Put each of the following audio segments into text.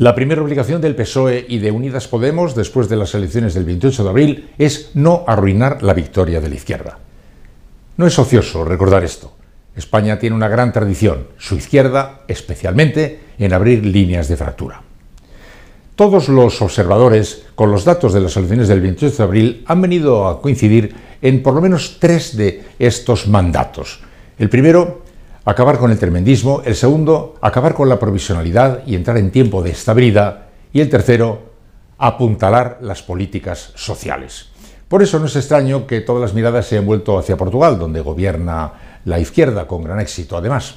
La primera obligación del PSOE y de Unidas Podemos después de las elecciones del 28 de abril es no arruinar la victoria de la izquierda. No es ocioso recordar esto. España tiene una gran tradición, su izquierda especialmente, en abrir líneas de fractura. Todos los observadores con los datos de las elecciones del 28 de abril han venido a coincidir en por lo menos tres de estos mandatos. El primero acabar con el tremendismo, el segundo, acabar con la provisionalidad y entrar en tiempo de estabilidad, y el tercero, apuntalar las políticas sociales. Por eso no es extraño que todas las miradas se hayan vuelto hacia Portugal, donde gobierna la izquierda, con gran éxito además.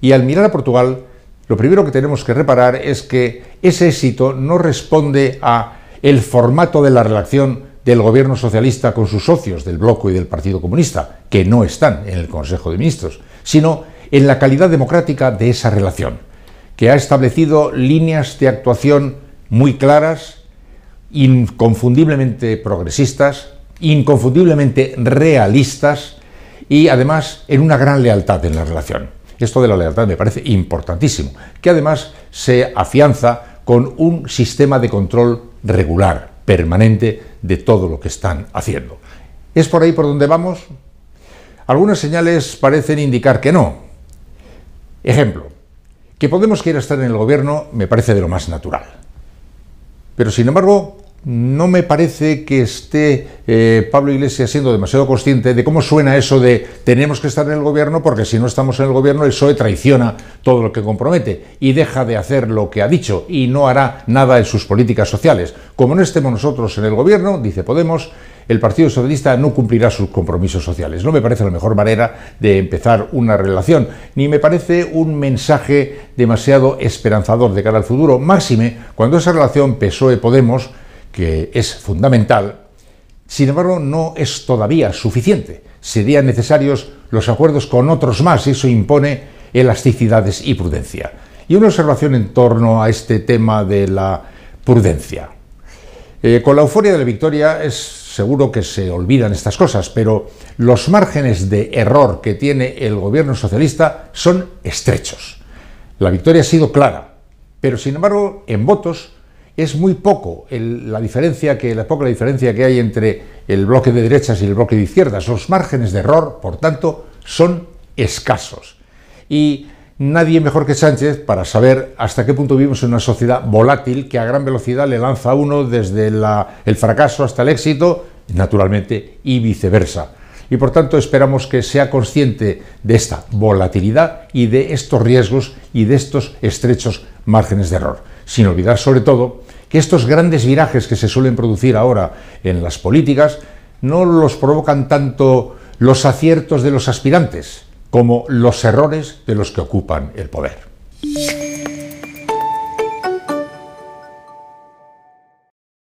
Y al mirar a Portugal, lo primero que tenemos que reparar es que ese éxito no responde a el formato de la relación del gobierno socialista con sus socios del bloque y del Partido Comunista, que no están en el Consejo de Ministros, sino en la calidad democrática de esa relación, que ha establecido líneas de actuación muy claras, inconfundiblemente progresistas, inconfundiblemente realistas y además en una gran lealtad en la relación. Esto de la lealtad me parece importantísimo, que además se afianza con un sistema de control regular, permanente, de todo lo que están haciendo. ¿Es por ahí por donde vamos? Algunas señales parecen indicar que no. Ejemplo, que Podemos quiera estar en el gobierno me parece de lo más natural. Pero sin embargo, no me parece que esté eh, Pablo Iglesias siendo demasiado consciente de cómo suena eso de tenemos que estar en el gobierno porque si no estamos en el gobierno el PSOE traiciona todo lo que compromete y deja de hacer lo que ha dicho y no hará nada en sus políticas sociales. Como no estemos nosotros en el gobierno, dice Podemos, el Partido Socialista no cumplirá sus compromisos sociales. No me parece la mejor manera de empezar una relación, ni me parece un mensaje demasiado esperanzador de cara al futuro, máxime cuando esa relación PSOE-Podemos, que es fundamental, sin embargo no es todavía suficiente. Serían necesarios los acuerdos con otros más y eso impone elasticidades y prudencia. Y una observación en torno a este tema de la prudencia. Eh, con la euforia de la victoria es seguro que se olvidan estas cosas, pero los márgenes de error que tiene el gobierno socialista son estrechos. La victoria ha sido clara, pero sin embargo en votos es muy poco la diferencia que la poca diferencia que hay entre el bloque de derechas y el bloque de izquierdas. Los márgenes de error, por tanto, son escasos. Y Nadie mejor que Sánchez para saber hasta qué punto vivimos en una sociedad volátil que a gran velocidad le lanza a uno desde el fracaso hasta el éxito, naturalmente, y viceversa. Y por tanto esperamos que sea consciente de esta volatilidad y de estos riesgos y de estos estrechos márgenes de error. Sin olvidar sobre todo que estos grandes virajes que se suelen producir ahora en las políticas no los provocan tanto los aciertos de los aspirantes, como los errores de los que ocupan el poder.